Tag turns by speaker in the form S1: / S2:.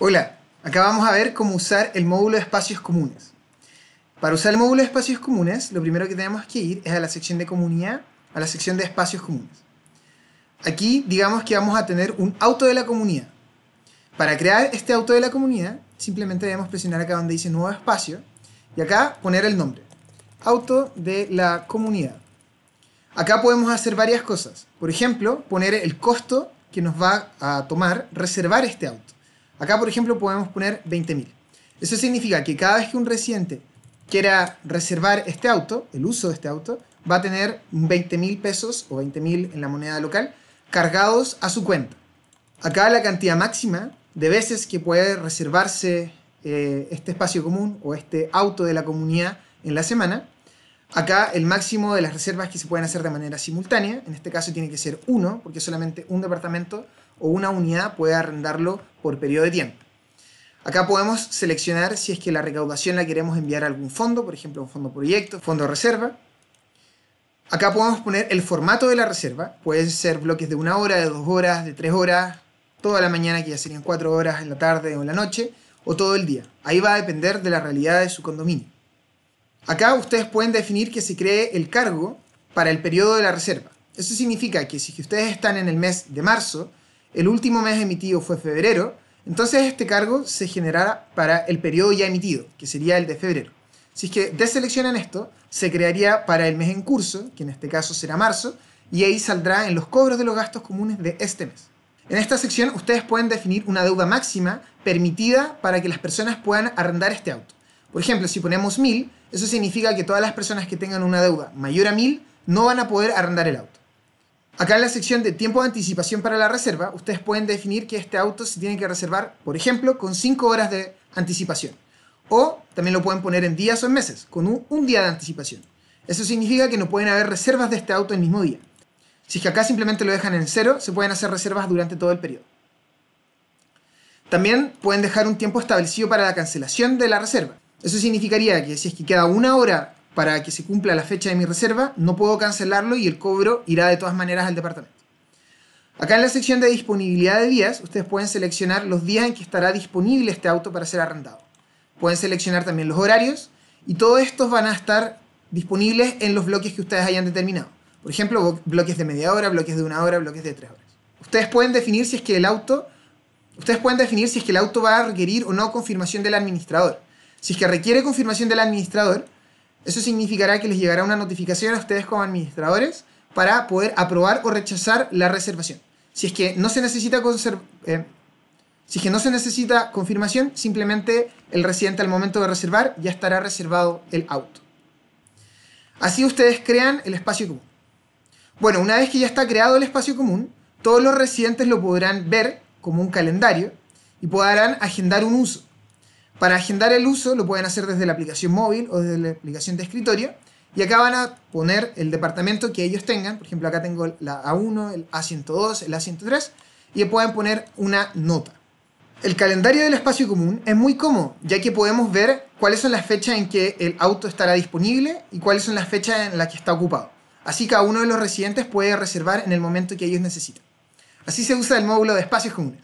S1: Hola, acá vamos a ver cómo usar el módulo de espacios comunes. Para usar el módulo de espacios comunes, lo primero que tenemos que ir es a la sección de comunidad, a la sección de espacios comunes. Aquí digamos que vamos a tener un auto de la comunidad. Para crear este auto de la comunidad, simplemente debemos presionar acá donde dice nuevo espacio y acá poner el nombre. Auto de la comunidad. Acá podemos hacer varias cosas. Por ejemplo, poner el costo que nos va a tomar reservar este auto. Acá, por ejemplo, podemos poner 20.000. Eso significa que cada vez que un residente quiera reservar este auto, el uso de este auto, va a tener 20.000 pesos o 20.000 en la moneda local cargados a su cuenta. Acá la cantidad máxima de veces que puede reservarse eh, este espacio común o este auto de la comunidad en la semana. Acá el máximo de las reservas que se pueden hacer de manera simultánea, en este caso tiene que ser uno, porque solamente un departamento o una unidad puede arrendarlo por periodo de tiempo. Acá podemos seleccionar si es que la recaudación la queremos enviar a algún fondo, por ejemplo, un fondo proyecto, fondo reserva. Acá podemos poner el formato de la reserva. Pueden ser bloques de una hora, de dos horas, de tres horas, toda la mañana, que ya serían cuatro horas, en la tarde o en la noche, o todo el día. Ahí va a depender de la realidad de su condominio. Acá ustedes pueden definir que se cree el cargo para el periodo de la reserva. Eso significa que si ustedes están en el mes de marzo, el último mes emitido fue febrero, entonces este cargo se generará para el periodo ya emitido, que sería el de febrero. Si es que deseleccionan esto, se crearía para el mes en curso, que en este caso será marzo, y ahí saldrá en los cobros de los gastos comunes de este mes. En esta sección ustedes pueden definir una deuda máxima permitida para que las personas puedan arrendar este auto. Por ejemplo, si ponemos 1000, eso significa que todas las personas que tengan una deuda mayor a 1000 no van a poder arrendar el auto. Acá en la sección de tiempo de anticipación para la reserva, ustedes pueden definir que este auto se tiene que reservar, por ejemplo, con 5 horas de anticipación. O también lo pueden poner en días o en meses, con un, día de anticipación. Eso significa que no pueden haber reservas de este auto el mismo día. Si es que acá simplemente lo dejan en cero, se pueden hacer reservas durante todo el periodo. También pueden dejar un tiempo establecido para la cancelación de la reserva. Eso significaría que si es que queda una hora para que se cumpla la fecha de mi reserva, no puedo cancelarlo y el cobro irá de todas maneras al departamento. Acá en la sección de disponibilidad de días, ustedes pueden seleccionar los días en que estará disponible este auto para ser arrendado. Pueden seleccionar también los horarios y todos estos van a estar disponibles en los bloques que ustedes hayan determinado. Por ejemplo, bloques de media hora, bloques de una hora, bloques de tres horas. Ustedes pueden definir si es que el auto, ustedes pueden definir si es que el auto va a requerir o no confirmación del administrador. Si es que requiere confirmación del administrador, eso significará que les llegará una notificación a ustedes como administradores para poder aprobar o rechazar la reservación. Eh, si es que no se necesita confirmación, simplemente el residente al momento de reservar ya estará reservado el auto. Así ustedes crean el espacio común. Bueno, una vez que ya está creado el espacio común, todos los residentes lo podrán ver como un calendario y podrán agendar un uso. Para agendar el uso lo pueden hacer desde la aplicación móvil o desde la aplicación de escritorio. Y acá van a poner el departamento que ellos tengan. Por ejemplo, acá tengo la A1, el A102, el A103. Y pueden poner una nota. El calendario del espacio común es muy cómodo, ya que podemos ver cuáles son las fechas en que el auto estará disponible y cuáles son las fechas en las que está ocupado. Así cada uno de los residentes puede reservar en el momento que ellos necesiten. Así se usa el módulo de espacios comunes.